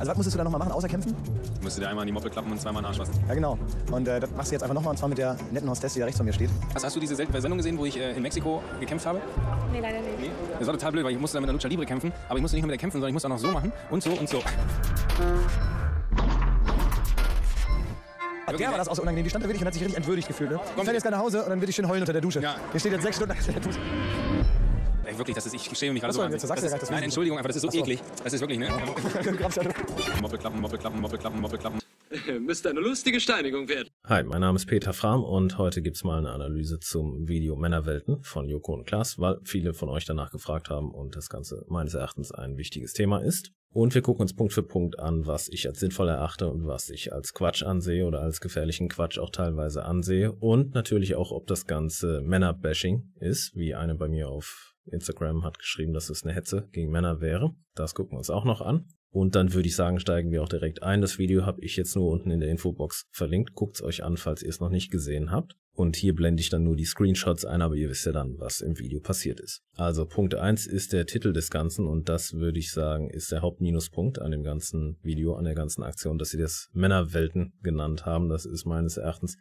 Also was musstest du da nochmal machen, außer kämpfen? Du musstest dir einmal in die Moppe klappen und zweimal in den Arsch lassen. Ja, genau. Und äh, das machst du jetzt einfach nochmal, und zwar mit der netten Hostess, die da rechts von mir steht. Also hast du diese seltene Sendung gesehen, wo ich äh, in Mexiko gekämpft habe? Nee, leider nicht. Nee? Das war total blöd, weil ich musste da mit der Lucha Libre kämpfen. Aber ich musste nicht nur mit der kämpfen, sondern ich musste auch noch so machen und so und so. Ab der war das auch so unangenehm. Die stand da wirklich und hat sich richtig entwürdigt gefühlt. Ne? Ich fährt jetzt gerne nach Hause und dann will ich schön heulen unter der Dusche. Ja. Der steht jetzt sechs Stunden unter der Dusche wirklich, das ist, ich stehe mich gerade so Jetzt sagst das ist, das nein, Entschuldigung, aber das ist so, so. eklig. Das ist wirklich, ne? Moppelklappen, Moppelklappen, Moppelklappen, Moppelklappen. Müsste eine lustige Steinigung werden. Hi, mein Name ist Peter Frahm und heute gibt es mal eine Analyse zum Video Männerwelten von Joko und Klaas, weil viele von euch danach gefragt haben und das Ganze meines Erachtens ein wichtiges Thema ist. Und wir gucken uns Punkt für Punkt an, was ich als sinnvoll erachte und was ich als Quatsch ansehe oder als gefährlichen Quatsch auch teilweise ansehe. Und natürlich auch, ob das Ganze Männerbashing ist, wie eine bei mir auf Instagram hat geschrieben, dass es eine Hetze gegen Männer wäre. Das gucken wir uns auch noch an. Und dann würde ich sagen, steigen wir auch direkt ein. Das Video habe ich jetzt nur unten in der Infobox verlinkt. Guckt es euch an, falls ihr es noch nicht gesehen habt. Und hier blende ich dann nur die Screenshots ein, aber ihr wisst ja dann, was im Video passiert ist. Also Punkt 1 ist der Titel des Ganzen und das würde ich sagen, ist der Hauptminuspunkt an dem ganzen Video, an der ganzen Aktion, dass sie das Männerwelten genannt haben. Das ist meines Erachtens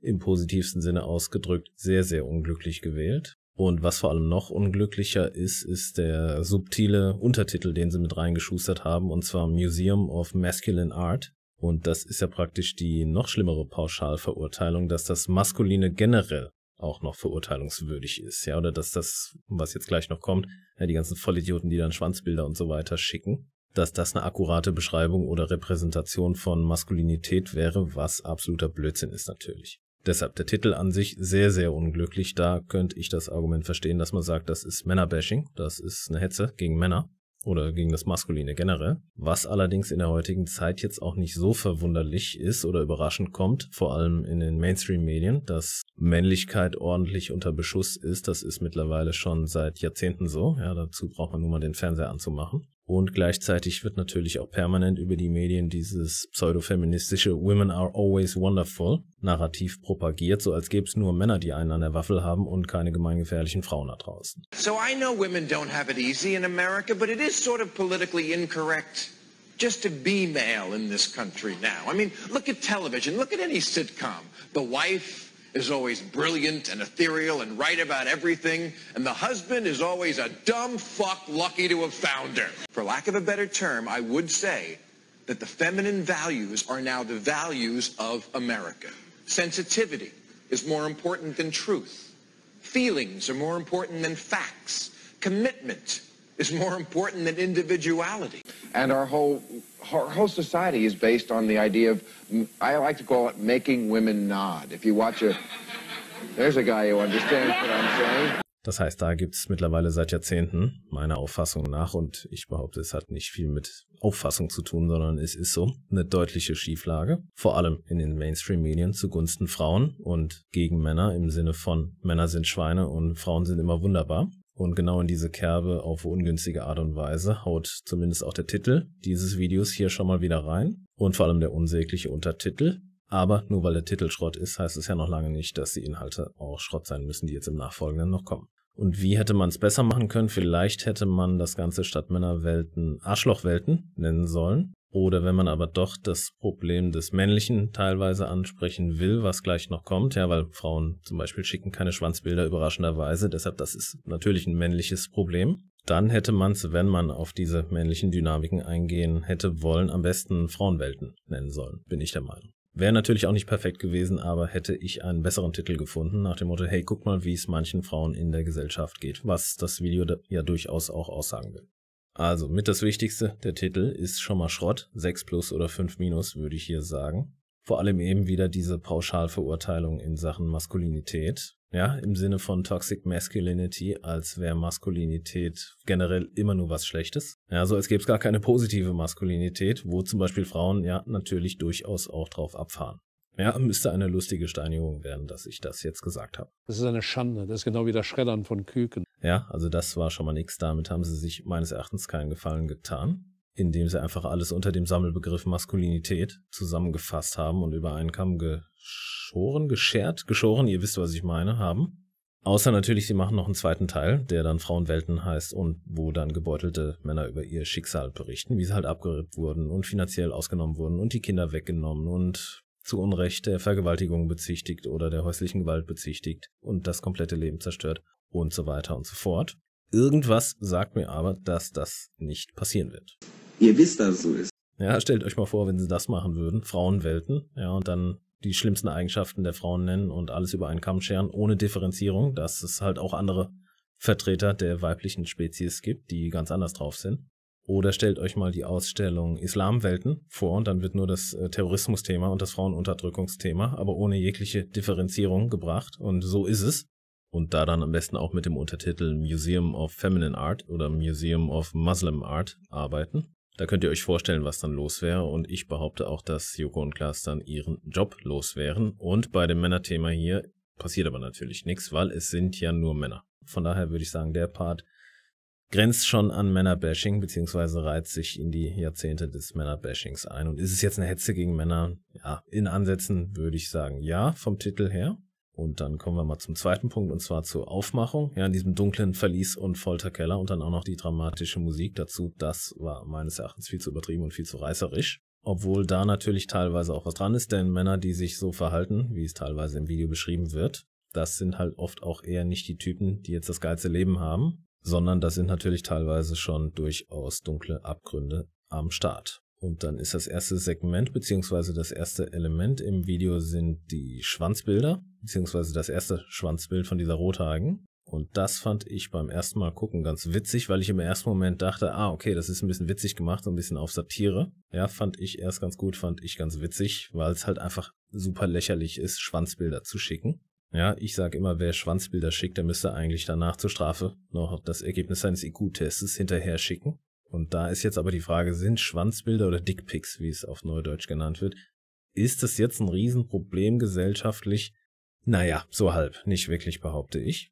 im positivsten Sinne ausgedrückt sehr, sehr unglücklich gewählt. Und was vor allem noch unglücklicher ist, ist der subtile Untertitel, den sie mit reingeschustert haben, und zwar Museum of Masculine Art. Und das ist ja praktisch die noch schlimmere Pauschalverurteilung, dass das Maskuline generell auch noch verurteilungswürdig ist, ja, oder dass das, was jetzt gleich noch kommt, ja, die ganzen Vollidioten, die dann Schwanzbilder und so weiter schicken, dass das eine akkurate Beschreibung oder Repräsentation von Maskulinität wäre, was absoluter Blödsinn ist natürlich. Deshalb der Titel an sich sehr, sehr unglücklich. Da könnte ich das Argument verstehen, dass man sagt, das ist Männerbashing, das ist eine Hetze gegen Männer oder gegen das Maskuline generell. Was allerdings in der heutigen Zeit jetzt auch nicht so verwunderlich ist oder überraschend kommt, vor allem in den Mainstream-Medien, dass Männlichkeit ordentlich unter Beschuss ist, das ist mittlerweile schon seit Jahrzehnten so. Ja, dazu braucht man nur mal den Fernseher anzumachen. Und gleichzeitig wird natürlich auch permanent über die Medien dieses pseudofeministische Women are always wonderful Narrativ propagiert, so als gäbe es nur Männer, die einen an der Waffel haben und keine gemeingefährlichen Frauen da draußen. So I know women don't have it easy in America, but it is sort of politically incorrect just to be male in this country now. I mean, look at television, look at any sitcom. The wife is always brilliant and ethereal and right about everything, and the husband is always a dumb fuck lucky to have found her. For lack of a better term, I would say that the feminine values are now the values of America. Sensitivity is more important than truth. Feelings are more important than facts. Commitment is more important than individuality. And our whole, our whole society is based on the idea of, I like to call it making women nod. If you watch a, there's a guy who understands what I'm saying. Das heißt, da gibt es mittlerweile seit Jahrzehnten, meiner Auffassung nach, und ich behaupte, es hat nicht viel mit Auffassung zu tun, sondern es ist so, eine deutliche Schieflage, vor allem in den Mainstream-Medien zugunsten Frauen und gegen Männer im Sinne von Männer sind Schweine und Frauen sind immer wunderbar. Und genau in diese Kerbe auf ungünstige Art und Weise haut zumindest auch der Titel dieses Videos hier schon mal wieder rein. Und vor allem der unsägliche Untertitel. Aber nur weil der Titel Schrott ist, heißt es ja noch lange nicht, dass die Inhalte auch Schrott sein müssen, die jetzt im Nachfolgenden noch kommen. Und wie hätte man es besser machen können? Vielleicht hätte man das Ganze statt Männerwelten Arschlochwelten nennen sollen. Oder wenn man aber doch das Problem des Männlichen teilweise ansprechen will, was gleich noch kommt, ja, weil Frauen zum Beispiel schicken keine Schwanzbilder überraschenderweise, deshalb das ist natürlich ein männliches Problem. Dann hätte man es, wenn man auf diese männlichen Dynamiken eingehen hätte wollen, am besten Frauenwelten nennen sollen, bin ich der Meinung. Wäre natürlich auch nicht perfekt gewesen, aber hätte ich einen besseren Titel gefunden, nach dem Motto, hey, guck mal, wie es manchen Frauen in der Gesellschaft geht, was das Video ja durchaus auch aussagen will. Also mit das Wichtigste, der Titel ist schon mal Schrott, 6 plus oder 5 minus würde ich hier sagen. Vor allem eben wieder diese Pauschalverurteilung in Sachen Maskulinität. Ja, im Sinne von Toxic Masculinity, als wäre Maskulinität generell immer nur was Schlechtes. Ja, so als gäbe es gar keine positive Maskulinität, wo zum Beispiel Frauen ja natürlich durchaus auch drauf abfahren. Ja, müsste eine lustige Steinigung werden, dass ich das jetzt gesagt habe. Das ist eine Schande. Das ist genau wie das Schreddern von Küken. Ja, also das war schon mal nichts. Damit haben sie sich meines Erachtens keinen Gefallen getan, indem sie einfach alles unter dem Sammelbegriff Maskulinität zusammengefasst haben und über einen Kamm geschoren, geschert, geschoren, ihr wisst, was ich meine, haben. Außer natürlich, sie machen noch einen zweiten Teil, der dann Frauenwelten heißt und wo dann gebeutelte Männer über ihr Schicksal berichten, wie sie halt abgerippt wurden und finanziell ausgenommen wurden und die Kinder weggenommen und zu Unrecht der Vergewaltigung bezichtigt oder der häuslichen Gewalt bezichtigt und das komplette Leben zerstört und so weiter und so fort. Irgendwas sagt mir aber, dass das nicht passieren wird. Ihr wisst, dass es so ist. Ja, stellt euch mal vor, wenn sie das machen würden, Frauenwelten, ja, und dann die schlimmsten Eigenschaften der Frauen nennen und alles über einen Kamm scheren, ohne Differenzierung, dass es halt auch andere Vertreter der weiblichen Spezies gibt, die ganz anders drauf sind. Oder stellt euch mal die Ausstellung Islamwelten vor und dann wird nur das äh, Terrorismusthema und das Frauenunterdrückungsthema, aber ohne jegliche Differenzierung gebracht. Und so ist es und da dann am besten auch mit dem Untertitel Museum of Feminine Art oder Museum of Muslim Art arbeiten. Da könnt ihr euch vorstellen, was dann los wäre und ich behaupte auch, dass Joko und Klaas dann ihren Job los wären. Und bei dem Männerthema hier passiert aber natürlich nichts, weil es sind ja nur Männer. Von daher würde ich sagen, der Part grenzt schon an Männerbashing, beziehungsweise reizt sich in die Jahrzehnte des Männerbashings ein. Und ist es jetzt eine Hetze gegen Männer? Ja, in Ansätzen würde ich sagen, ja, vom Titel her. Und dann kommen wir mal zum zweiten Punkt, und zwar zur Aufmachung. Ja, in diesem dunklen Verlies und Folterkeller und dann auch noch die dramatische Musik dazu. Das war meines Erachtens viel zu übertrieben und viel zu reißerisch. Obwohl da natürlich teilweise auch was dran ist, denn Männer, die sich so verhalten, wie es teilweise im Video beschrieben wird, das sind halt oft auch eher nicht die Typen, die jetzt das geilste Leben haben, sondern das sind natürlich teilweise schon durchaus dunkle Abgründe am Start. Und dann ist das erste Segment beziehungsweise das erste Element im Video sind die Schwanzbilder beziehungsweise das erste Schwanzbild von dieser Rothagen. Und das fand ich beim ersten Mal gucken ganz witzig, weil ich im ersten Moment dachte, ah, okay, das ist ein bisschen witzig gemacht, so ein bisschen auf Satire. Ja, fand ich erst ganz gut, fand ich ganz witzig, weil es halt einfach super lächerlich ist, Schwanzbilder zu schicken. Ja, ich sage immer, wer Schwanzbilder schickt, der müsste eigentlich danach zur Strafe noch das Ergebnis seines IQ-Tests hinterher schicken. Und da ist jetzt aber die Frage, sind Schwanzbilder oder Dickpics, wie es auf Neudeutsch genannt wird, ist das jetzt ein Riesenproblem gesellschaftlich? Naja, so halb, nicht wirklich, behaupte ich.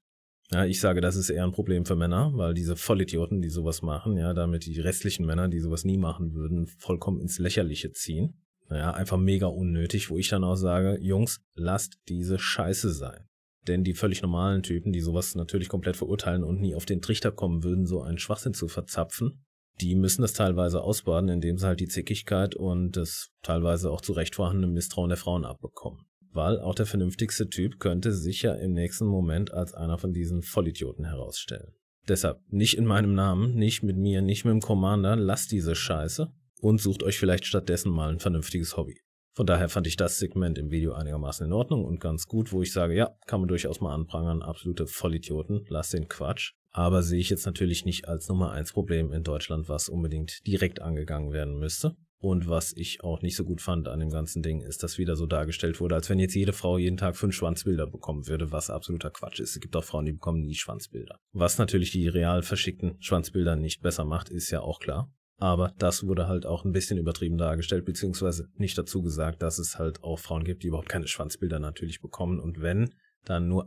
Ja, ich sage, das ist eher ein Problem für Männer, weil diese Vollidioten, die sowas machen, ja, damit die restlichen Männer, die sowas nie machen würden, vollkommen ins Lächerliche ziehen. Naja, einfach mega unnötig, wo ich dann auch sage, Jungs, lasst diese Scheiße sein. Denn die völlig normalen Typen, die sowas natürlich komplett verurteilen und nie auf den Trichter kommen würden, so einen Schwachsinn zu verzapfen, die müssen das teilweise ausbaden, indem sie halt die Zickigkeit und das teilweise auch zu Recht vorhandene Misstrauen der Frauen abbekommen. Weil auch der vernünftigste Typ könnte sich ja im nächsten Moment als einer von diesen Vollidioten herausstellen. Deshalb nicht in meinem Namen, nicht mit mir, nicht mit dem Commander, lasst diese Scheiße und sucht euch vielleicht stattdessen mal ein vernünftiges Hobby. Von daher fand ich das Segment im Video einigermaßen in Ordnung und ganz gut, wo ich sage, ja, kann man durchaus mal anprangern, absolute Vollidioten, lasst den Quatsch aber sehe ich jetzt natürlich nicht als Nummer eins Problem in Deutschland, was unbedingt direkt angegangen werden müsste. Und was ich auch nicht so gut fand an dem ganzen Ding, ist, dass wieder so dargestellt wurde, als wenn jetzt jede Frau jeden Tag fünf Schwanzbilder bekommen würde, was absoluter Quatsch ist. Es gibt auch Frauen, die bekommen nie Schwanzbilder. Was natürlich die real verschickten Schwanzbilder nicht besser macht, ist ja auch klar. Aber das wurde halt auch ein bisschen übertrieben dargestellt, beziehungsweise nicht dazu gesagt, dass es halt auch Frauen gibt, die überhaupt keine Schwanzbilder natürlich bekommen. Und wenn, dann nur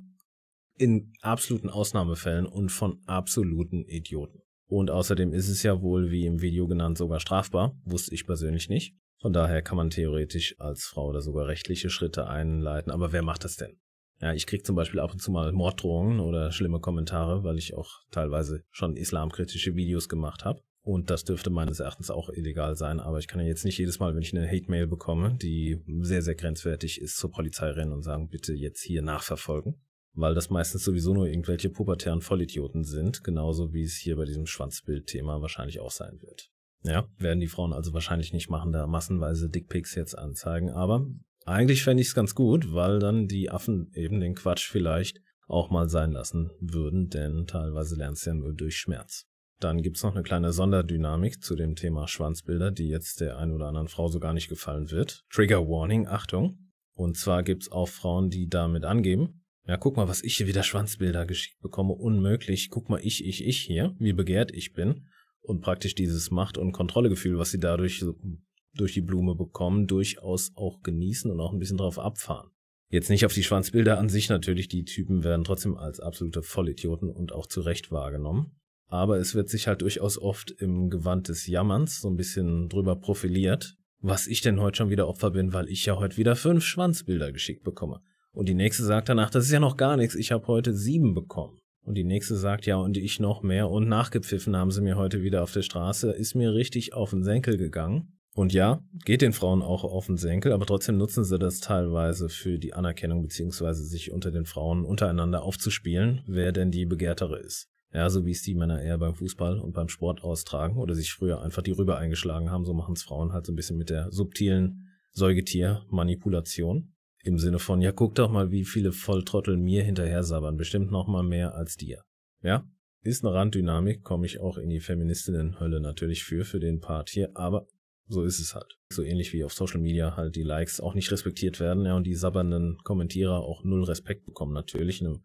in absoluten Ausnahmefällen und von absoluten Idioten. Und außerdem ist es ja wohl, wie im Video genannt, sogar strafbar. Wusste ich persönlich nicht. Von daher kann man theoretisch als Frau da sogar rechtliche Schritte einleiten. Aber wer macht das denn? Ja, ich krieg zum Beispiel ab und zu mal Morddrohungen oder schlimme Kommentare, weil ich auch teilweise schon islamkritische Videos gemacht habe. Und das dürfte meines Erachtens auch illegal sein. Aber ich kann ja jetzt nicht jedes Mal, wenn ich eine Hate-Mail bekomme, die sehr, sehr grenzwertig ist, zur Polizei rennen und sagen, bitte jetzt hier nachverfolgen weil das meistens sowieso nur irgendwelche pubertären Vollidioten sind, genauso wie es hier bei diesem Schwanzbildthema wahrscheinlich auch sein wird. Ja, werden die Frauen also wahrscheinlich nicht machen, da massenweise Dickpics jetzt anzeigen, aber eigentlich fände ich es ganz gut, weil dann die Affen eben den Quatsch vielleicht auch mal sein lassen würden, denn teilweise lernst du ja nur durch Schmerz. Dann gibt es noch eine kleine Sonderdynamik zu dem Thema Schwanzbilder, die jetzt der ein oder anderen Frau so gar nicht gefallen wird. Trigger Warning, Achtung. Und zwar gibt es auch Frauen, die damit angeben, ja, guck mal, was ich hier wieder Schwanzbilder geschickt bekomme. Unmöglich. Guck mal, ich, ich, ich hier, wie begehrt ich bin. Und praktisch dieses Macht- und Kontrollegefühl, was sie dadurch durch die Blume bekommen, durchaus auch genießen und auch ein bisschen drauf abfahren. Jetzt nicht auf die Schwanzbilder an sich natürlich, die Typen werden trotzdem als absolute Vollidioten und auch zu Recht wahrgenommen. Aber es wird sich halt durchaus oft im Gewand des Jammerns so ein bisschen drüber profiliert, was ich denn heute schon wieder Opfer bin, weil ich ja heute wieder fünf Schwanzbilder geschickt bekomme. Und die nächste sagt danach, das ist ja noch gar nichts, ich habe heute sieben bekommen. Und die nächste sagt, ja, und ich noch mehr. Und nachgepfiffen haben sie mir heute wieder auf der Straße, ist mir richtig auf den Senkel gegangen. Und ja, geht den Frauen auch auf den Senkel, aber trotzdem nutzen sie das teilweise für die Anerkennung beziehungsweise sich unter den Frauen untereinander aufzuspielen, wer denn die begehrtere ist. Ja, so wie es die Männer eher beim Fußball und beim Sport austragen oder sich früher einfach die Rübe eingeschlagen haben, so machen es Frauen halt so ein bisschen mit der subtilen Säugetiermanipulation. Im Sinne von, ja, guck doch mal, wie viele Volltrottel mir hinterher sabbern. Bestimmt noch mal mehr als dir. Ja? Ist eine Randdynamik, komme ich auch in die Feministinnenhölle natürlich für, für den Part hier, aber so ist es halt. So ähnlich wie auf Social Media halt die Likes auch nicht respektiert werden, ja, und die sabbernden Kommentierer auch null Respekt bekommen natürlich. Eine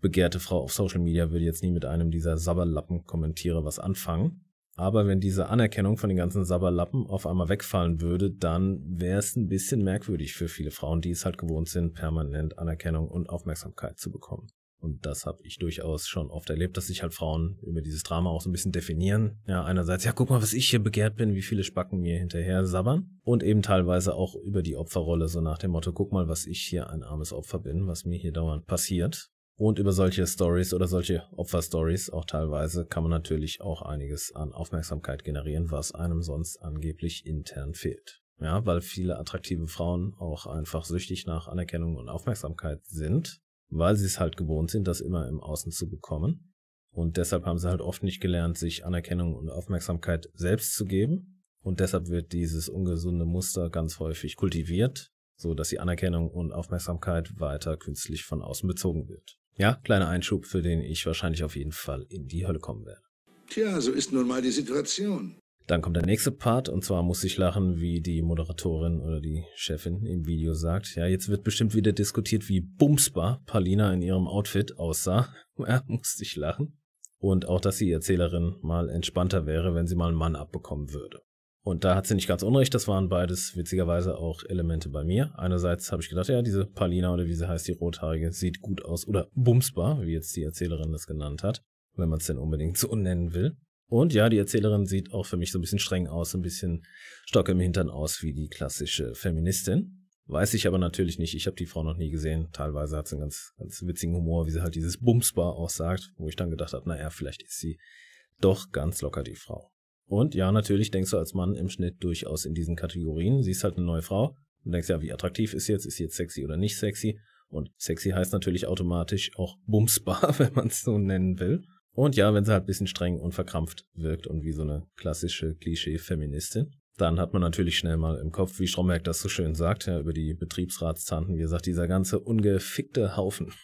begehrte Frau auf Social Media würde jetzt nie mit einem dieser Sabberlappen-Kommentierer was anfangen. Aber wenn diese Anerkennung von den ganzen Sabberlappen auf einmal wegfallen würde, dann wäre es ein bisschen merkwürdig für viele Frauen, die es halt gewohnt sind, permanent Anerkennung und Aufmerksamkeit zu bekommen. Und das habe ich durchaus schon oft erlebt, dass sich halt Frauen über dieses Drama auch so ein bisschen definieren. Ja, einerseits, ja, guck mal, was ich hier begehrt bin, wie viele Spacken mir hinterher sabbern. Und eben teilweise auch über die Opferrolle, so nach dem Motto, guck mal, was ich hier ein armes Opfer bin, was mir hier dauernd passiert. Und über solche Stories oder solche Opferstories auch teilweise kann man natürlich auch einiges an Aufmerksamkeit generieren, was einem sonst angeblich intern fehlt. Ja, weil viele attraktive Frauen auch einfach süchtig nach Anerkennung und Aufmerksamkeit sind, weil sie es halt gewohnt sind, das immer im Außen zu bekommen. Und deshalb haben sie halt oft nicht gelernt, sich Anerkennung und Aufmerksamkeit selbst zu geben. Und deshalb wird dieses ungesunde Muster ganz häufig kultiviert, so dass die Anerkennung und Aufmerksamkeit weiter künstlich von außen bezogen wird. Ja, kleiner Einschub, für den ich wahrscheinlich auf jeden Fall in die Hölle kommen werde. Tja, so ist nun mal die Situation. Dann kommt der nächste Part und zwar muss ich lachen, wie die Moderatorin oder die Chefin im Video sagt. Ja, jetzt wird bestimmt wieder diskutiert, wie bumsbar Palina in ihrem Outfit aussah. Ja, musste ich lachen. Und auch, dass die Erzählerin mal entspannter wäre, wenn sie mal einen Mann abbekommen würde. Und da hat sie nicht ganz unrecht, das waren beides witzigerweise auch Elemente bei mir. Einerseits habe ich gedacht, ja, diese Palina oder wie sie heißt, die rothaarige, sieht gut aus oder bumsbar, wie jetzt die Erzählerin das genannt hat, wenn man es denn unbedingt so nennen will. Und ja, die Erzählerin sieht auch für mich so ein bisschen streng aus, ein bisschen stock im Hintern aus wie die klassische Feministin. Weiß ich aber natürlich nicht. Ich habe die Frau noch nie gesehen. Teilweise hat sie einen ganz, ganz witzigen Humor, wie sie halt dieses Bumsbar aussagt, wo ich dann gedacht habe, naja, vielleicht ist sie doch ganz locker die Frau. Und ja, natürlich denkst du als Mann im Schnitt durchaus in diesen Kategorien. Siehst halt eine neue Frau und denkst ja, wie attraktiv ist sie jetzt? Ist sie jetzt sexy oder nicht sexy? Und sexy heißt natürlich automatisch auch bumsbar, wenn man es so nennen will. Und ja, wenn sie halt ein bisschen streng und verkrampft wirkt und wie so eine klassische Klischee-Feministin, dann hat man natürlich schnell mal im Kopf, wie Stromberg das so schön sagt, ja, über die Betriebsratstanten, wie gesagt, dieser ganze ungefickte Haufen.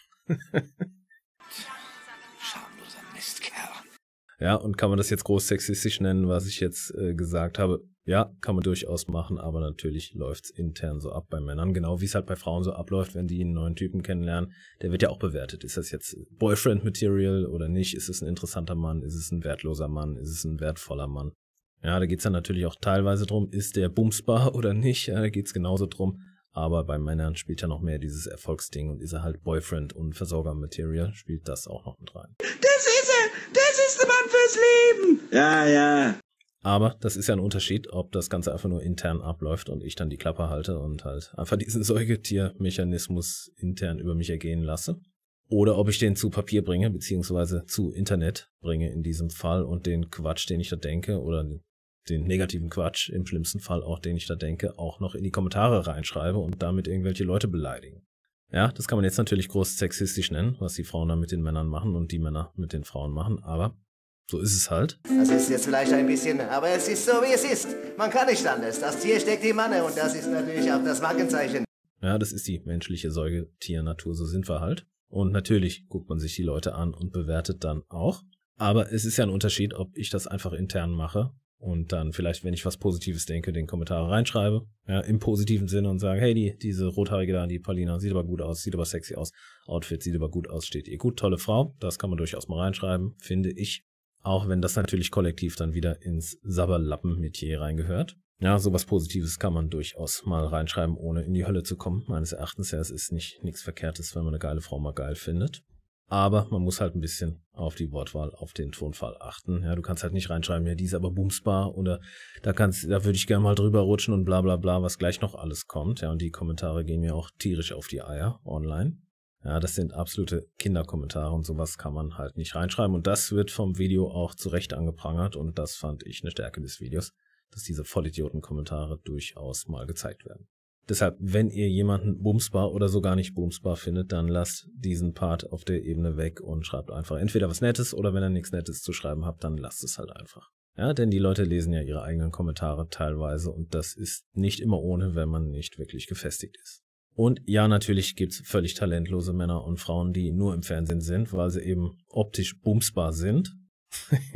Ja, und kann man das jetzt groß sexistisch nennen, was ich jetzt äh, gesagt habe? Ja, kann man durchaus machen, aber natürlich läuft's intern so ab bei Männern, genau wie es halt bei Frauen so abläuft, wenn die einen neuen Typen kennenlernen. Der wird ja auch bewertet. Ist das jetzt Boyfriend-Material oder nicht? Ist es ein interessanter Mann? Ist es ein wertloser Mann? Ist es ein wertvoller Mann? Ja, da geht's dann natürlich auch teilweise drum, ist der bumsbar oder nicht? Ja, da geht's genauso drum. Aber bei Männern spielt ja noch mehr dieses Erfolgsding und ist er halt Boyfriend und Versorger-Material, spielt das auch noch mit rein. Das fürs Leben. Ja, ja. Aber das ist ja ein Unterschied, ob das Ganze einfach nur intern abläuft und ich dann die Klappe halte und halt einfach diesen Säugetiermechanismus intern über mich ergehen lasse. Oder ob ich den zu Papier bringe, beziehungsweise zu Internet bringe in diesem Fall und den Quatsch, den ich da denke, oder den negativen Quatsch, im schlimmsten Fall auch, den ich da denke, auch noch in die Kommentare reinschreibe und damit irgendwelche Leute beleidigen. Ja, das kann man jetzt natürlich groß sexistisch nennen, was die Frauen da mit den Männern machen und die Männer mit den Frauen machen, aber so ist es halt. Das ist jetzt vielleicht ein bisschen, aber es ist so, wie es ist. Man kann nicht anders. Das Tier steckt im Manne und das ist natürlich auch das Markenzeichen. Ja, das ist die menschliche Säugetier-Natur, so sind wir halt. Und natürlich guckt man sich die Leute an und bewertet dann auch. Aber es ist ja ein Unterschied, ob ich das einfach intern mache und dann vielleicht, wenn ich was Positives denke, den Kommentar reinschreibe, ja, im positiven Sinne und sage, hey, die, diese rothaarige da, die Paulina, sieht aber gut aus, sieht aber sexy aus, Outfit sieht aber gut aus, steht ihr gut, tolle Frau, das kann man durchaus mal reinschreiben, finde ich. Auch wenn das natürlich kollektiv dann wieder ins Sabberlappen-Metier reingehört. Ja, sowas Positives kann man durchaus mal reinschreiben, ohne in die Hölle zu kommen. Meines Erachtens ja, es ist nicht nichts Verkehrtes, wenn man eine geile Frau mal geil findet. Aber man muss halt ein bisschen auf die Wortwahl, auf den Tonfall achten. Ja, du kannst halt nicht reinschreiben, ja, die ist aber boomsbar oder da kannst, da würde ich gerne mal drüber rutschen und bla bla bla, was gleich noch alles kommt. Ja, und die Kommentare gehen mir auch tierisch auf die Eier online. Ja, das sind absolute Kinderkommentare und sowas kann man halt nicht reinschreiben. Und das wird vom Video auch zurecht angeprangert und das fand ich eine Stärke des Videos, dass diese Vollidioten-Kommentare durchaus mal gezeigt werden. Deshalb, wenn ihr jemanden bumsbar oder so gar nicht bumsbar findet, dann lasst diesen Part auf der Ebene weg und schreibt einfach entweder was Nettes oder wenn ihr nichts Nettes zu schreiben habt, dann lasst es halt einfach. Ja, denn die Leute lesen ja ihre eigenen Kommentare teilweise und das ist nicht immer ohne, wenn man nicht wirklich gefestigt ist. Und ja, natürlich gibt's völlig talentlose Männer und Frauen, die nur im Fernsehen sind, weil sie eben optisch bumsbar sind.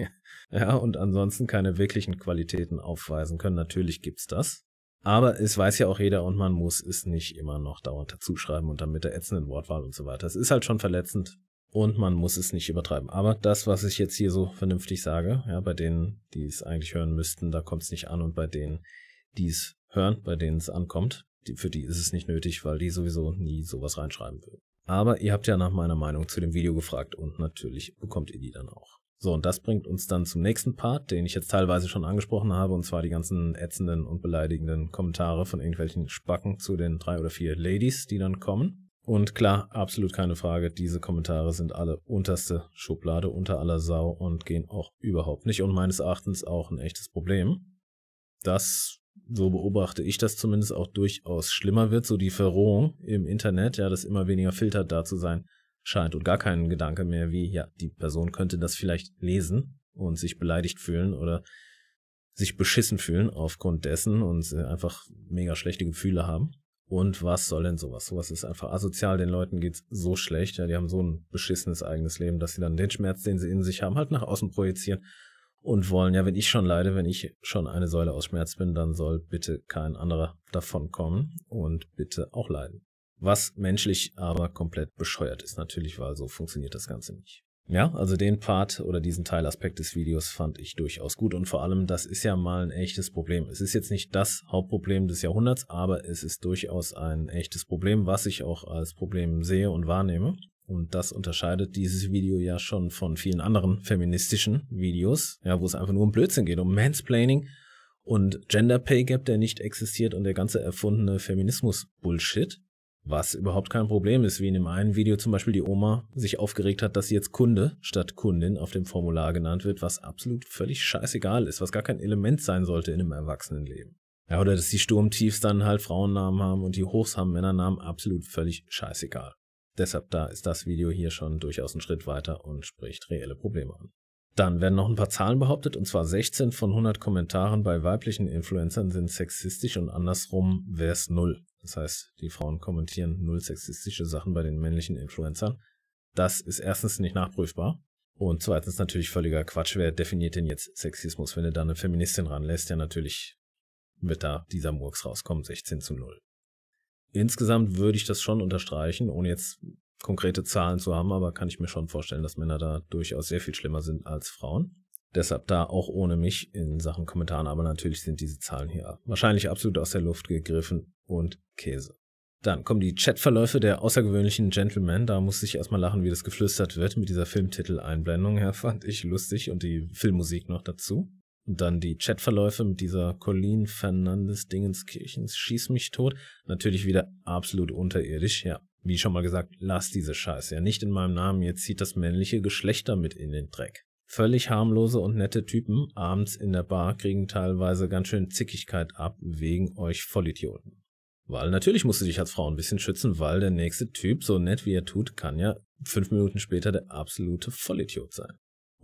ja, und ansonsten keine wirklichen Qualitäten aufweisen können. Natürlich gibt's das. Aber es weiß ja auch jeder und man muss es nicht immer noch dauernd dazuschreiben und dann mit der ätzenden Wortwahl und so weiter. Es ist halt schon verletzend und man muss es nicht übertreiben. Aber das, was ich jetzt hier so vernünftig sage, ja, bei denen, die es eigentlich hören müssten, da kommt es nicht an und bei denen, die es hören, bei denen es ankommt, für die ist es nicht nötig, weil die sowieso nie sowas reinschreiben will. Aber ihr habt ja nach meiner Meinung zu dem Video gefragt und natürlich bekommt ihr die dann auch. So, und das bringt uns dann zum nächsten Part, den ich jetzt teilweise schon angesprochen habe, und zwar die ganzen ätzenden und beleidigenden Kommentare von irgendwelchen Spacken zu den drei oder vier Ladies, die dann kommen. Und klar, absolut keine Frage, diese Kommentare sind alle unterste Schublade, unter aller Sau und gehen auch überhaupt nicht und meines Erachtens auch ein echtes Problem. Das so beobachte ich das zumindest auch durchaus schlimmer wird, so die Verrohung im Internet, ja, dass immer weniger Filter da zu sein scheint und gar keinen Gedanke mehr wie, ja, die Person könnte das vielleicht lesen und sich beleidigt fühlen oder sich beschissen fühlen aufgrund dessen und einfach mega schlechte Gefühle haben. Und was soll denn sowas? Sowas ist einfach asozial, den Leuten geht's so schlecht, ja, die haben so ein beschissenes eigenes Leben, dass sie dann den Schmerz, den sie in sich haben, halt nach außen projizieren und wollen, ja, wenn ich schon leide, wenn ich schon eine Säule aus Schmerz bin, dann soll bitte kein anderer davon kommen und bitte auch leiden. Was menschlich aber komplett bescheuert ist, natürlich, weil so funktioniert das Ganze nicht. Ja, also den Part oder diesen Teilaspekt des Videos fand ich durchaus gut und vor allem, das ist ja mal ein echtes Problem. Es ist jetzt nicht das Hauptproblem des Jahrhunderts, aber es ist durchaus ein echtes Problem, was ich auch als Problem sehe und wahrnehme. Und das unterscheidet dieses Video ja schon von vielen anderen feministischen Videos, ja, wo es einfach nur um Blödsinn geht, um Mansplaining und Gender Pay Gap, der nicht existiert und der ganze erfundene Feminismus Bullshit. Was überhaupt kein Problem ist, wie in dem einen Video zum Beispiel die Oma sich aufgeregt hat, dass sie jetzt Kunde statt Kundin auf dem Formular genannt wird, was absolut völlig scheißegal ist, was gar kein Element sein sollte in einem Erwachsenenleben. Ja, oder dass die Sturmtiefs dann halt Frauennamen haben und die Hochs haben Männernamen, absolut völlig scheißegal. Deshalb da ist das Video hier schon durchaus einen Schritt weiter und spricht reelle Probleme an. Dann werden noch ein paar Zahlen behauptet, und zwar 16 von 100 Kommentaren bei weiblichen Influencern sind sexistisch und andersrum wäre es null. Das heißt, die Frauen kommentieren null sexistische Sachen bei den männlichen Influencern. Das ist erstens nicht nachprüfbar. Und zweitens natürlich völliger Quatsch. Wer definiert denn jetzt Sexismus? Wenn du da eine Feministin ranlässt, ja natürlich wird da dieser Murks rauskommen, 16 zu 0. Insgesamt würde ich das schon unterstreichen, ohne jetzt konkrete Zahlen zu haben, aber kann ich mir schon vorstellen, dass Männer da durchaus sehr viel schlimmer sind als Frauen. Deshalb da auch ohne mich in Sachen Kommentaren, aber natürlich sind diese Zahlen hier wahrscheinlich absolut aus der Luft gegriffen und Käse. Dann kommen die Chatverläufe der außergewöhnlichen Gentlemen. Da musste ich erstmal lachen, wie das geflüstert wird mit dieser Filmtitel-Einblendung. Ja, fand ich lustig und die Filmmusik noch dazu. Und dann die Chatverläufe mit dieser Colleen Fernandes Dingenskirchens Schieß mich tot. Natürlich wieder absolut unterirdisch, ja wie schon mal gesagt, lass diese Scheiße. Ja, nicht in meinem Namen, jetzt zieht das männliche Geschlecht damit in den Dreck. Völlig harmlose und nette Typen abends in der Bar kriegen teilweise ganz schön Zickigkeit ab wegen euch Vollidioten. Weil natürlich musst du dich als Frau ein bisschen schützen, weil der nächste Typ, so nett wie er tut, kann ja fünf Minuten später der absolute Vollidiot sein.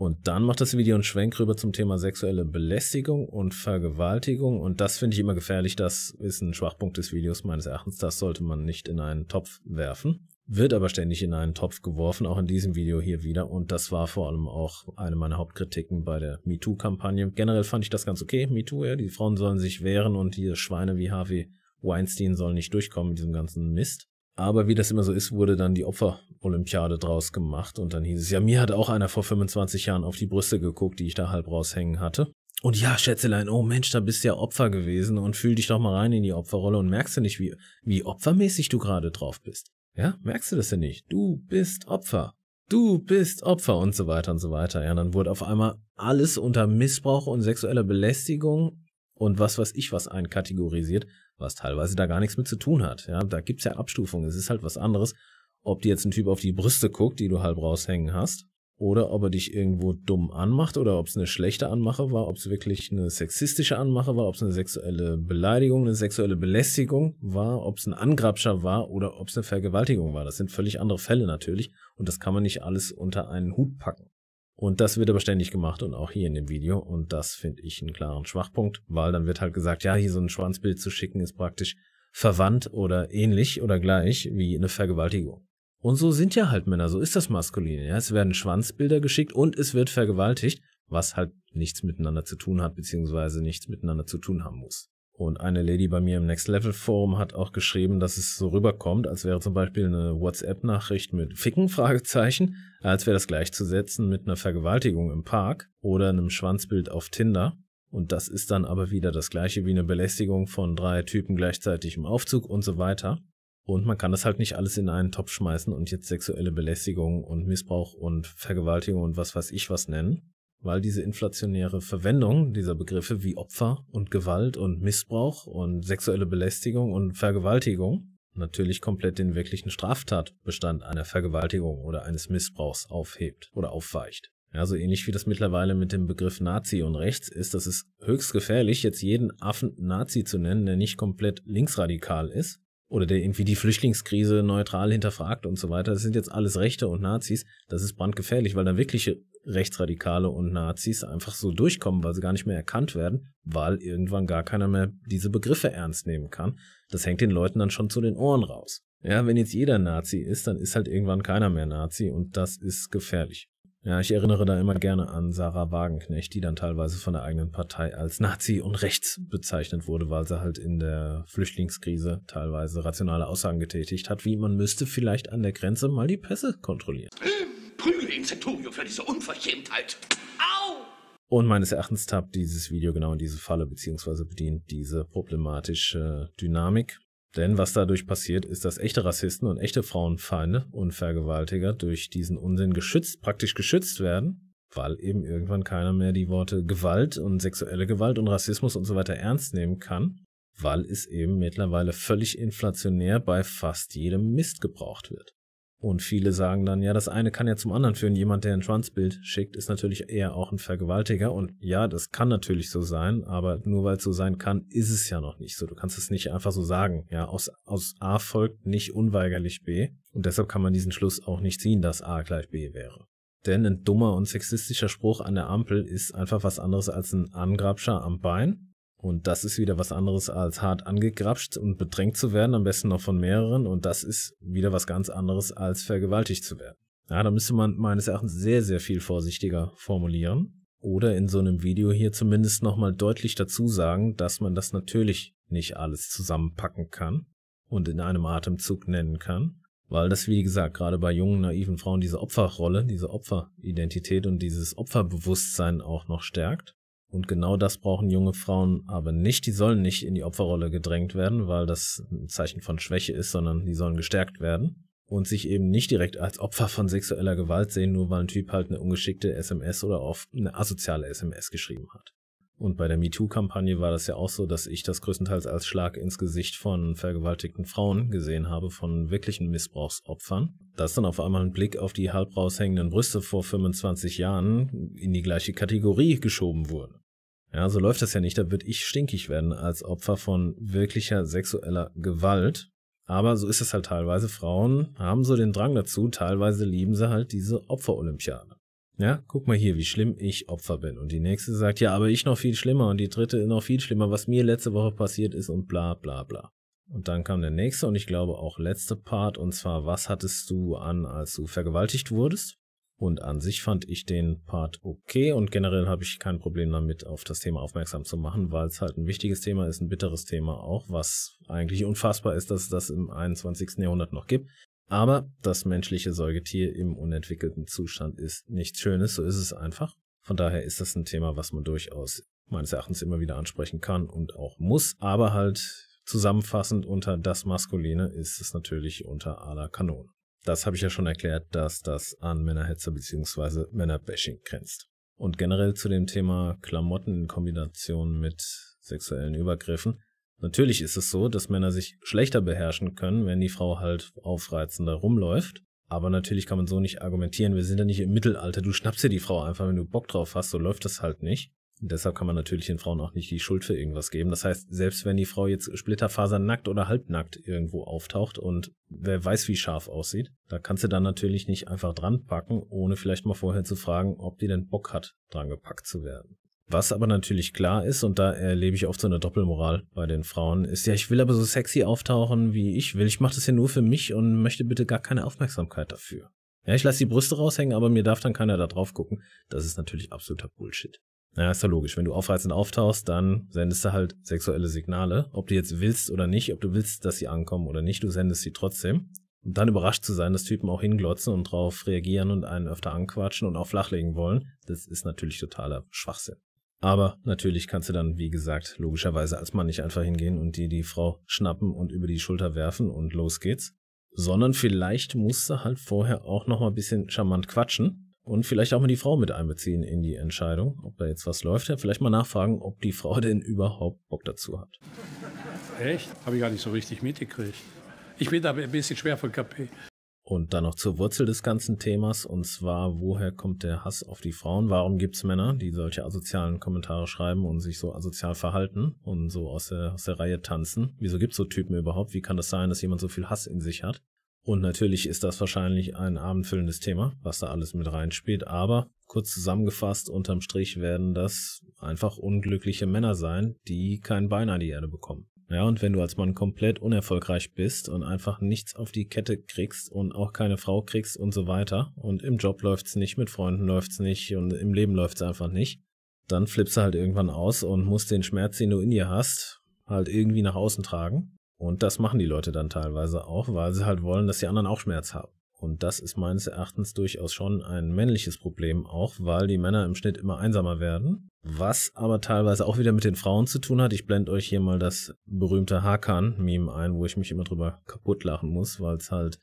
Und dann macht das Video einen Schwenk rüber zum Thema sexuelle Belästigung und Vergewaltigung. Und das finde ich immer gefährlich. Das ist ein Schwachpunkt des Videos meines Erachtens. Das sollte man nicht in einen Topf werfen. Wird aber ständig in einen Topf geworfen, auch in diesem Video hier wieder. Und das war vor allem auch eine meiner Hauptkritiken bei der MeToo-Kampagne. Generell fand ich das ganz okay. MeToo, ja, die Frauen sollen sich wehren und diese Schweine wie Harvey Weinstein sollen nicht durchkommen mit diesem ganzen Mist. Aber wie das immer so ist, wurde dann die Opferolympiade draus gemacht und dann hieß es, ja, mir hat auch einer vor 25 Jahren auf die Brüste geguckt, die ich da halb raushängen hatte. Und ja, Schätzelein, oh Mensch, da bist du ja Opfer gewesen und fühl dich doch mal rein in die Opferrolle und merkst du nicht, wie, wie opfermäßig du gerade drauf bist. Ja, merkst du das denn nicht? Du bist Opfer. Du bist Opfer und so weiter und so weiter. Ja, dann wurde auf einmal alles unter Missbrauch und sexueller Belästigung und was weiß ich was einkategorisiert, was teilweise da gar nichts mit zu tun hat. Ja, da gibt's ja Abstufungen. Es ist halt was anderes, ob dir jetzt ein Typ auf die Brüste guckt, die du halb raushängen hast, oder ob er dich irgendwo dumm anmacht oder ob es eine schlechte Anmache war, ob es wirklich eine sexistische Anmache war, ob es eine sexuelle Beleidigung, eine sexuelle Belästigung war, ob es ein Angrabscher war oder ob es eine Vergewaltigung war. Das sind völlig andere Fälle natürlich und das kann man nicht alles unter einen Hut packen. Und das wird aber ständig gemacht und auch hier in dem Video. Und das finde ich einen klaren Schwachpunkt, weil dann wird halt gesagt, ja, hier so ein Schwanzbild zu schicken ist praktisch verwandt oder ähnlich oder gleich wie eine Vergewaltigung. Und so sind ja halt Männer, so ist das Maskuline. Ja? Es werden Schwanzbilder geschickt und es wird vergewaltigt, was halt nichts miteinander zu tun hat, beziehungsweise nichts miteinander zu tun haben muss. Und eine Lady bei mir im Next Level Forum hat auch geschrieben, dass es so rüberkommt, als wäre zum Beispiel eine WhatsApp-Nachricht mit Ficken, Fragezeichen, als wäre das gleichzusetzen mit einer Vergewaltigung im Park oder einem Schwanzbild auf Tinder. Und das ist dann aber wieder das gleiche wie eine Belästigung von drei Typen gleichzeitig im Aufzug und so weiter. Und man kann das halt nicht alles in einen Topf schmeißen und jetzt sexuelle Belästigung und Missbrauch und Vergewaltigung und was weiß ich was nennen weil diese inflationäre Verwendung dieser Begriffe wie Opfer und Gewalt und Missbrauch und sexuelle Belästigung und Vergewaltigung natürlich komplett den wirklichen Straftatbestand einer Vergewaltigung oder eines Missbrauchs aufhebt oder aufweicht. Ja, so ähnlich wie das mittlerweile mit dem Begriff Nazi und rechts ist, das ist höchst gefährlich, jetzt jeden Affen Nazi zu nennen, der nicht komplett linksradikal ist oder der irgendwie die Flüchtlingskrise neutral hinterfragt und so weiter. Das sind jetzt alles Rechte und Nazis. Das ist brandgefährlich, weil dann wirkliche Rechtsradikale und Nazis einfach so durchkommen, weil sie gar nicht mehr erkannt werden, weil irgendwann gar keiner mehr diese Begriffe ernst nehmen kann. Das hängt den Leuten dann schon zu den Ohren raus. Ja, wenn jetzt jeder Nazi ist, dann ist halt irgendwann keiner mehr Nazi und das ist gefährlich. Ja, ich erinnere da immer gerne an Sarah Wagenknecht, die dann teilweise von der eigenen Partei als Nazi und rechts bezeichnet wurde, weil sie halt in der Flüchtlingskrise teilweise rationale Aussagen getätigt hat, wie man müsste vielleicht an der Grenze mal die Pässe kontrollieren. Prügel ihn, Centurio, für diese Unverschämtheit. Au! Und meines Erachtens tappt dieses Video genau in diese Falle, beziehungsweise bedient diese problematische Dynamik. Denn was dadurch passiert, ist, dass echte Rassisten und echte Frauenfeinde und Vergewaltiger durch diesen Unsinn geschützt, praktisch geschützt werden, weil eben irgendwann keiner mehr die Worte Gewalt und sexuelle Gewalt und Rassismus und so weiter ernst nehmen kann, weil es eben mittlerweile völlig inflationär bei fast jedem Mist gebraucht wird. Und viele sagen dann, ja, das eine kann ja zum anderen führen. Jemand, der ein Transbild schickt, ist natürlich eher auch ein Vergewaltiger. Und ja, das kann natürlich so sein, aber nur weil es so sein kann, ist es ja noch nicht so. Du kannst es nicht einfach so sagen. Ja, aus, aus A folgt nicht unweigerlich B. Und deshalb kann man diesen Schluss auch nicht ziehen, dass A gleich B wäre. Denn ein dummer und sexistischer Spruch an der Ampel ist einfach was anderes als ein Angrabscher am Bein und das ist wieder was anderes als hart angegrapscht und bedrängt zu werden, am besten noch von mehreren. Und das ist wieder was ganz anderes als vergewaltigt zu werden. Ja, da müsste man meines Erachtens sehr, sehr viel vorsichtiger formulieren. Oder in so einem Video hier zumindest nochmal deutlich dazu sagen, dass man das natürlich nicht alles zusammenpacken kann und in einem Atemzug nennen kann. Weil das, wie gesagt, gerade bei jungen, naiven Frauen diese Opferrolle, diese Opferidentität und dieses Opferbewusstsein auch noch stärkt. Und genau das brauchen junge Frauen aber nicht. Die sollen nicht in die Opferrolle gedrängt werden, weil das ein Zeichen von Schwäche ist, sondern die sollen gestärkt werden und sich eben nicht direkt als Opfer von sexueller Gewalt sehen, nur weil ein Typ halt eine ungeschickte SMS oder auf eine asoziale SMS geschrieben hat. Und bei der MeToo-Kampagne war das ja auch so, dass ich das größtenteils als Schlag ins Gesicht von vergewaltigten Frauen gesehen habe, von wirklichen Missbrauchsopfern. Dass dann auf einmal ein Blick auf die halb raushängenden Brüste vor 25 Jahren in die gleiche Kategorie geschoben wurde. Ja, so läuft das ja nicht. Da würde ich stinkig werden als Opfer von wirklicher sexueller Gewalt. Aber so ist es halt teilweise. Frauen haben so den Drang dazu. Teilweise lieben sie halt diese Opferolympiade. Ja, guck mal hier, wie schlimm ich Opfer bin. Und die nächste sagt, ja, aber ich noch viel schlimmer. Und die dritte noch viel schlimmer, was mir letzte Woche passiert ist und bla bla bla. Und dann kam der nächste und ich glaube auch letzte Part. Und zwar, was hattest du an, als du vergewaltigt wurdest? Und an sich fand ich den Part okay und generell habe ich kein Problem damit, auf das Thema aufmerksam zu machen, weil es halt ein wichtiges Thema ist, ein bitteres Thema auch, was eigentlich unfassbar ist, dass es das im 21. Jahrhundert noch gibt. Aber das menschliche Säugetier im unentwickelten Zustand ist nichts Schönes, so ist es einfach. Von daher ist das ein Thema, was man durchaus meines Erachtens immer wieder ansprechen kann und auch muss, aber halt zusammenfassend unter das Maskuline ist es natürlich unter aller Kanone. Das habe ich ja schon erklärt, dass das an Männerhetze bzw. Männerbashing grenzt. Und generell zu dem Thema Klamotten in Kombination mit sexuellen Übergriffen. Natürlich ist es so, dass Männer sich schlechter beherrschen können, wenn die Frau halt aufreizender rumläuft. Aber natürlich kann man so nicht argumentieren. Wir sind ja nicht im Mittelalter. Du schnappst dir die Frau einfach, wenn du Bock drauf hast. So läuft das halt nicht. Deshalb kann man natürlich den Frauen auch nicht die Schuld für irgendwas geben. Das heißt, selbst wenn die Frau jetzt splitterfasernackt oder halbnackt irgendwo auftaucht und wer weiß, wie scharf aussieht, da kannst du dann natürlich nicht einfach dran packen, ohne vielleicht mal vorher zu fragen, ob die denn Bock hat, dran gepackt zu werden. Was aber natürlich klar ist, und da erlebe ich oft so eine Doppelmoral bei den Frauen, ist ja, ich will aber so sexy auftauchen, wie ich will. Ich mache das hier nur für mich und möchte bitte gar keine Aufmerksamkeit dafür. Ja, ich lasse die Brüste raushängen, aber mir darf dann keiner da drauf gucken. Das ist natürlich absoluter Bullshit. Ja, ist ja logisch. Wenn du aufreizend auftauchst, dann sendest du halt sexuelle Signale. Ob du jetzt willst oder nicht, ob du willst, dass sie ankommen oder nicht, du sendest sie trotzdem. Und dann überrascht zu sein, dass Typen auch hinglotzen und drauf reagieren und einen öfter anquatschen und auch flachlegen wollen, das ist natürlich totaler Schwachsinn. Aber natürlich kannst du dann, wie gesagt, logischerweise als Mann nicht einfach hingehen und dir die Frau schnappen und über die Schulter werfen und los geht's. Sondern vielleicht musst du halt vorher auch nochmal ein bisschen charmant quatschen, und vielleicht auch mal die Frau mit einbeziehen in die Entscheidung, ob da jetzt was läuft. Vielleicht mal nachfragen, ob die Frau denn überhaupt Bock dazu hat. Echt? Habe ich gar nicht so richtig mitgekriegt. Ich bin da ein bisschen schwer von KP. Und dann noch zur Wurzel des ganzen Themas, und zwar, woher kommt der Hass auf die Frauen? Warum gibt es Männer, die solche asozialen Kommentare schreiben und sich so asozial verhalten und so aus der, aus der Reihe tanzen? Wieso gibt es so Typen überhaupt? Wie kann das sein, dass jemand so viel Hass in sich hat? Und natürlich ist das wahrscheinlich ein abendfüllendes Thema, was da alles mit reinspielt. Aber kurz zusammengefasst, unterm Strich werden das einfach unglückliche Männer sein, die kein Bein an die Erde bekommen. Ja, und wenn du als Mann komplett unerfolgreich bist und einfach nichts auf die Kette kriegst und auch keine Frau kriegst und so weiter und im Job läuft's nicht, mit Freunden läuft's nicht und im Leben läuft's einfach nicht, dann flippst du halt irgendwann aus und musst den Schmerz, den du in dir hast, halt irgendwie nach außen tragen. Und das machen die Leute dann teilweise auch, weil sie halt wollen, dass die anderen auch Schmerz haben. Und das ist meines Erachtens durchaus schon ein männliches Problem, auch weil die Männer im Schnitt immer einsamer werden. Was aber teilweise auch wieder mit den Frauen zu tun hat. Ich blende euch hier mal das berühmte Hakan-Meme ein, wo ich mich immer drüber kaputt lachen muss, weil es halt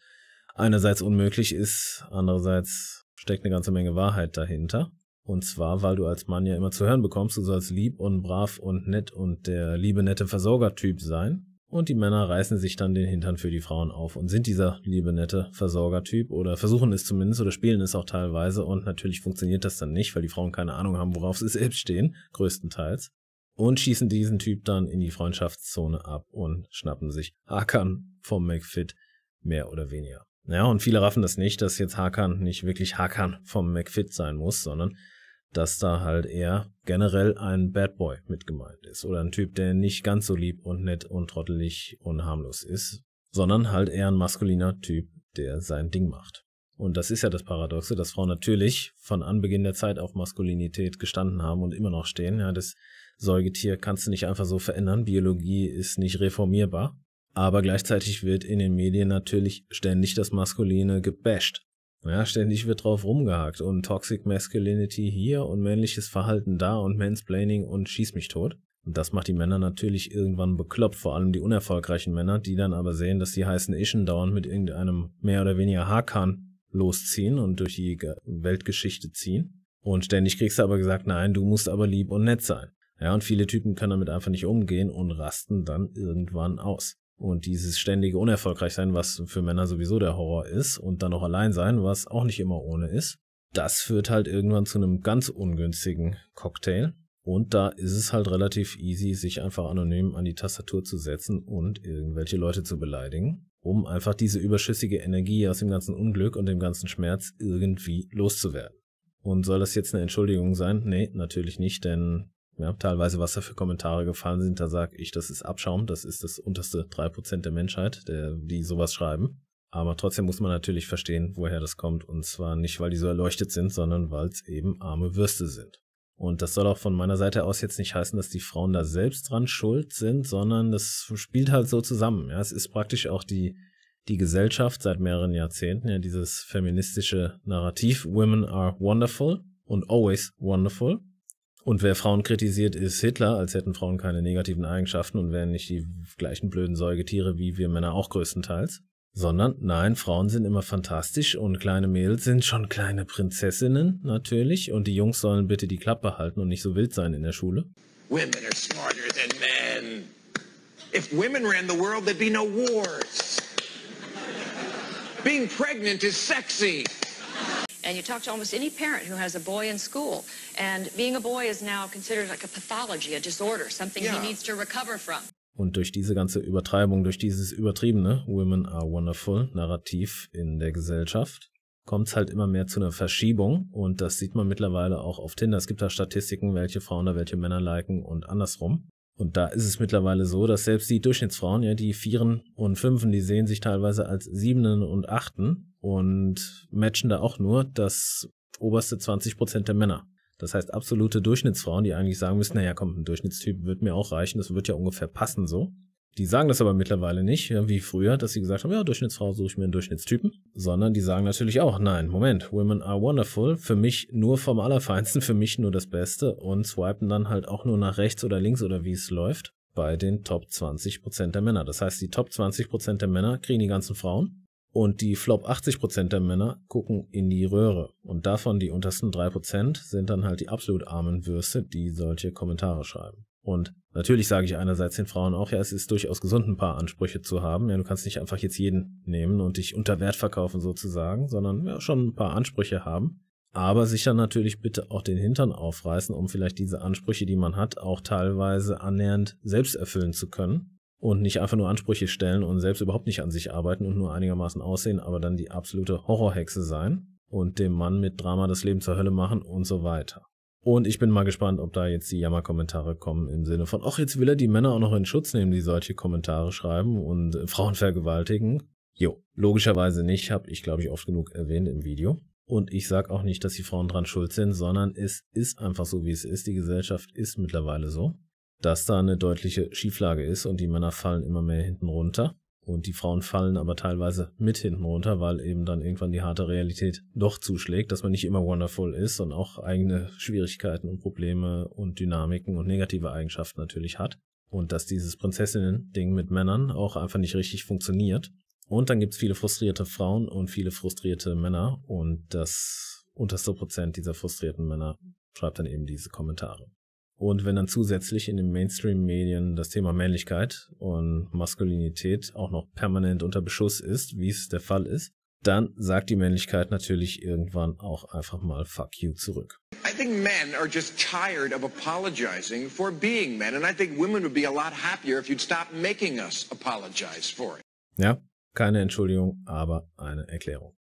einerseits unmöglich ist, andererseits steckt eine ganze Menge Wahrheit dahinter. Und zwar, weil du als Mann ja immer zu hören bekommst, du sollst lieb und brav und nett und der liebe nette Versorgertyp sein. Und die Männer reißen sich dann den Hintern für die Frauen auf und sind dieser liebe nette Versorgertyp oder versuchen es zumindest oder spielen es auch teilweise und natürlich funktioniert das dann nicht, weil die Frauen keine Ahnung haben, worauf sie selbst stehen, größtenteils. Und schießen diesen Typ dann in die Freundschaftszone ab und schnappen sich Hakan vom McFit mehr oder weniger. Ja, und viele raffen das nicht, dass jetzt Hakan nicht wirklich Hakan vom McFit sein muss, sondern dass da halt eher generell ein Bad Boy mit gemeint ist oder ein Typ, der nicht ganz so lieb und nett und trottelig und harmlos ist, sondern halt eher ein maskuliner Typ, der sein Ding macht. Und das ist ja das Paradoxe, dass Frauen natürlich von Anbeginn der Zeit auf Maskulinität gestanden haben und immer noch stehen. Ja, das Säugetier kannst du nicht einfach so verändern. Biologie ist nicht reformierbar. Aber gleichzeitig wird in den Medien natürlich ständig das Maskuline gebasht. Ja, ständig wird drauf rumgehakt und Toxic Masculinity hier und männliches Verhalten da und Mansplaining und schieß mich tot. Und das macht die Männer natürlich irgendwann bekloppt, vor allem die unerfolgreichen Männer, die dann aber sehen, dass die heißen Ischen dauernd mit irgendeinem mehr oder weniger Hakan losziehen und durch die Weltgeschichte ziehen. Und ständig kriegst du aber gesagt, nein, du musst aber lieb und nett sein. Ja, und viele Typen können damit einfach nicht umgehen und rasten dann irgendwann aus. Und dieses ständige Unerfolgreichsein, was für Männer sowieso der Horror ist, und dann auch allein sein, was auch nicht immer ohne ist, das führt halt irgendwann zu einem ganz ungünstigen Cocktail. Und da ist es halt relativ easy, sich einfach anonym an die Tastatur zu setzen und irgendwelche Leute zu beleidigen, um einfach diese überschüssige Energie aus dem ganzen Unglück und dem ganzen Schmerz irgendwie loszuwerden. Und soll das jetzt eine Entschuldigung sein? Nee, natürlich nicht, denn ja, teilweise, was da für Kommentare gefallen sind, da sage ich, das ist Abschaum, das ist das unterste 3% der Menschheit, der, die sowas schreiben. Aber trotzdem muss man natürlich verstehen, woher das kommt. Und zwar nicht, weil die so erleuchtet sind, sondern weil es eben arme Würste sind. Und das soll auch von meiner Seite aus jetzt nicht heißen, dass die Frauen da selbst dran schuld sind, sondern das spielt halt so zusammen. Ja, es ist praktisch auch die, die Gesellschaft seit mehreren Jahrzehnten, ja, dieses feministische Narrativ, Women are wonderful und always wonderful. Und wer Frauen kritisiert, ist Hitler, als hätten Frauen keine negativen Eigenschaften und wären nicht die gleichen blöden Säugetiere wie wir Männer auch größtenteils. Sondern, nein, Frauen sind immer fantastisch und kleine Mädels sind schon kleine Prinzessinnen, natürlich. Und die Jungs sollen bitte die Klappe halten und nicht so wild sein in der Schule. Women are smarter than men. If women ran the world, there'd be no wars. Being pregnant is sexy. And you talk to almost any parent who has a boy in school. And being a boy is now considered like a pathology, a disorder, something yeah. he needs to recover from. Und durch diese ganze Übertreibung, durch dieses übertriebene Women are wonderful Narrativ in der Gesellschaft, kommt es halt immer mehr zu einer Verschiebung. Und das sieht man mittlerweile auch auf Tinder. Es gibt da Statistiken, welche Frauen da welche Männer liken und andersrum. Und da ist es mittlerweile so, dass selbst die Durchschnittsfrauen, ja, die Vieren und Fünfen, die sehen sich teilweise als Siebenen und Achten und matchen da auch nur das oberste 20% der Männer. Das heißt, absolute Durchschnittsfrauen, die eigentlich sagen müssen, naja, komm, ein Durchschnittstyp wird mir auch reichen, das wird ja ungefähr passen so. Die sagen das aber mittlerweile nicht, wie früher, dass sie gesagt haben, ja, Durchschnittsfrau suche ich mir einen Durchschnittstypen, sondern die sagen natürlich auch, nein, Moment, Women are wonderful, für mich nur vom Allerfeinsten, für mich nur das Beste und swipen dann halt auch nur nach rechts oder links oder wie es läuft bei den Top 20% der Männer. Das heißt, die Top 20% der Männer kriegen die ganzen Frauen und die Flop 80% der Männer gucken in die Röhre. Und davon die untersten 3% sind dann halt die absolut armen Würste, die solche Kommentare schreiben. Und natürlich sage ich einerseits den Frauen auch, ja, es ist durchaus gesund, ein paar Ansprüche zu haben. Ja, du kannst nicht einfach jetzt jeden nehmen und dich unter Wert verkaufen sozusagen, sondern ja, schon ein paar Ansprüche haben. Aber sich dann natürlich bitte auch den Hintern aufreißen, um vielleicht diese Ansprüche, die man hat, auch teilweise annähernd selbst erfüllen zu können und nicht einfach nur Ansprüche stellen und selbst überhaupt nicht an sich arbeiten und nur einigermaßen aussehen, aber dann die absolute Horrorhexe sein und dem Mann mit Drama das Leben zur Hölle machen und so weiter. Und ich bin mal gespannt, ob da jetzt die Jammerkommentare kommen im Sinne von, ach, jetzt will er die Männer auch noch in Schutz nehmen, die solche Kommentare schreiben und äh, Frauen vergewaltigen. Jo, logischerweise nicht, habe ich glaube ich oft genug erwähnt im Video. Und ich sag auch nicht, dass die Frauen dran schuld sind, sondern es ist einfach so, wie es ist. Die Gesellschaft ist mittlerweile so dass da eine deutliche Schieflage ist und die Männer fallen immer mehr hinten runter. Und die Frauen fallen aber teilweise mit hinten runter, weil eben dann irgendwann die harte Realität doch zuschlägt, dass man nicht immer wonderful ist und auch eigene Schwierigkeiten und Probleme und Dynamiken und negative Eigenschaften natürlich hat. Und dass dieses Prinzessinnen-Ding mit Männern auch einfach nicht richtig funktioniert. Und dann gibt's viele frustrierte Frauen und viele frustrierte Männer. Und das unterste Prozent dieser frustrierten Männer schreibt dann eben diese Kommentare. Und wenn dann zusätzlich in den Mainstream-Medien das Thema Männlichkeit und Maskulinität auch noch permanent unter Beschuss ist, wie es der Fall ist, dann sagt die Männlichkeit natürlich irgendwann auch einfach mal fuck you zurück. I think men are just tired of apologizing for being men and I think women would be a lot happier if you'd stop making us apologize for it. Ja, keine Entschuldigung, aber eine Erklärung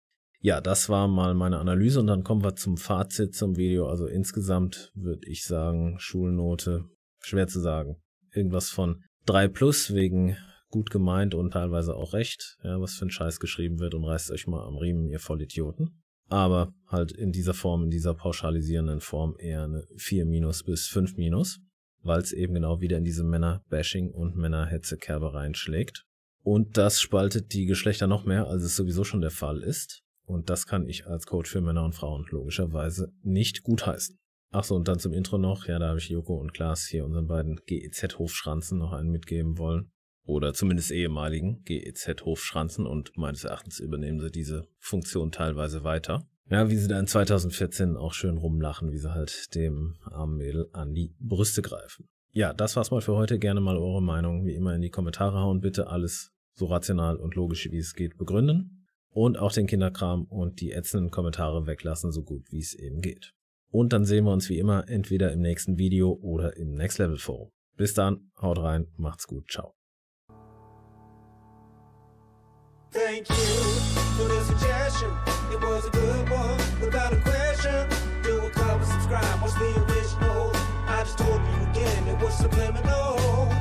ja, das war mal meine Analyse und dann kommen wir zum Fazit zum Video. Also insgesamt würde ich sagen, Schulnote, schwer zu sagen. Irgendwas von 3 plus wegen gut gemeint und teilweise auch recht, ja, was für ein Scheiß geschrieben wird und reißt euch mal am Riemen, ihr Vollidioten. Aber halt in dieser Form, in dieser pauschalisierenden Form eher eine 4 minus bis 5 minus, weil es eben genau wieder in diese Männer-Bashing und Männer-Hetze-Kerbe reinschlägt. Und das spaltet die Geschlechter noch mehr, als es sowieso schon der Fall ist. Und das kann ich als Coach für Männer und Frauen logischerweise nicht gutheißen. Achso, und dann zum Intro noch. Ja, da habe ich Joko und Klaas hier unseren beiden GEZ-Hofschranzen noch einen mitgeben wollen. Oder zumindest ehemaligen GEZ-Hofschranzen und meines Erachtens übernehmen sie diese Funktion teilweise weiter. Ja, wie sie da in 2014 auch schön rumlachen, wie sie halt dem armen Mädel an die Brüste greifen. Ja, das war's mal für heute. Gerne mal eure Meinung wie immer in die Kommentare hauen. Bitte alles so rational und logisch wie es geht begründen und auch den Kinderkram und die ätzenden Kommentare weglassen, so gut wie es eben geht. Und dann sehen wir uns wie immer entweder im nächsten Video oder im Next Level Forum. Bis dann, haut rein, macht's gut, ciao. Thank you for the suggestion. It was a good one without a question. Do a cover, subscribe, what's the original? I just told you again, it was subliminal.